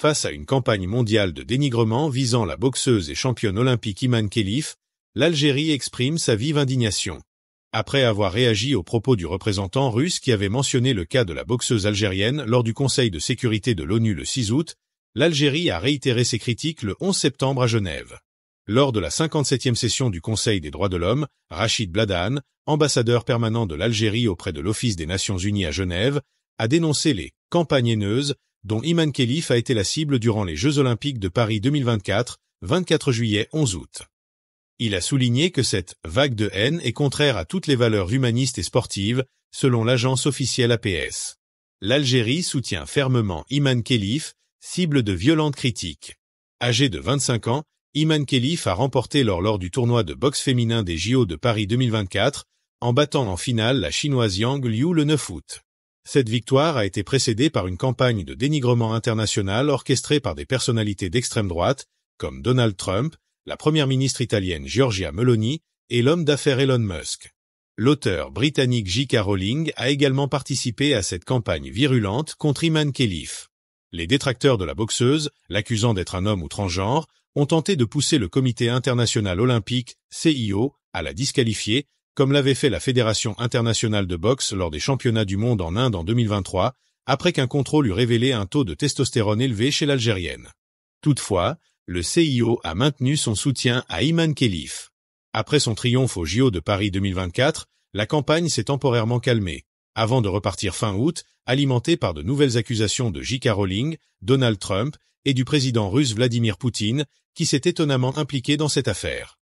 face à une campagne mondiale de dénigrement visant la boxeuse et championne olympique Iman Khelif, l'Algérie exprime sa vive indignation. Après avoir réagi aux propos du représentant russe qui avait mentionné le cas de la boxeuse algérienne lors du Conseil de sécurité de l'ONU le 6 août, l'Algérie a réitéré ses critiques le 11 septembre à Genève. Lors de la 57e session du Conseil des droits de l'homme, Rachid Bladan, ambassadeur permanent de l'Algérie auprès de l'Office des Nations Unies à Genève, a dénoncé les campagnes haineuses dont Iman Khelif a été la cible durant les Jeux Olympiques de Paris 2024, 24 juillet 11 août. Il a souligné que cette « vague de haine » est contraire à toutes les valeurs humanistes et sportives, selon l'agence officielle APS. L'Algérie soutient fermement Iman khalif cible de violentes critiques. Âgé de 25 ans, Iman khalif a remporté lors lors du tournoi de boxe féminin des JO de Paris 2024, en battant en finale la chinoise Yang Liu le 9 août. Cette victoire a été précédée par une campagne de dénigrement international orchestrée par des personnalités d'extrême droite, comme Donald Trump, la première ministre italienne Giorgia Meloni et l'homme d'affaires Elon Musk. L'auteur britannique J.K. Rowling a également participé à cette campagne virulente contre Iman Khalif. Les détracteurs de la boxeuse, l'accusant d'être un homme ou transgenre, ont tenté de pousser le Comité international olympique, CIO, à la disqualifier, comme l'avait fait la Fédération internationale de boxe lors des championnats du monde en Inde en 2023, après qu'un contrôle eût révélé un taux de testostérone élevé chez l'Algérienne. Toutefois, le CIO a maintenu son soutien à Iman Khelif. Après son triomphe au JO de Paris 2024, la campagne s'est temporairement calmée, avant de repartir fin août, alimentée par de nouvelles accusations de J.K. Rowling, Donald Trump et du président russe Vladimir Poutine, qui s'est étonnamment impliqué dans cette affaire.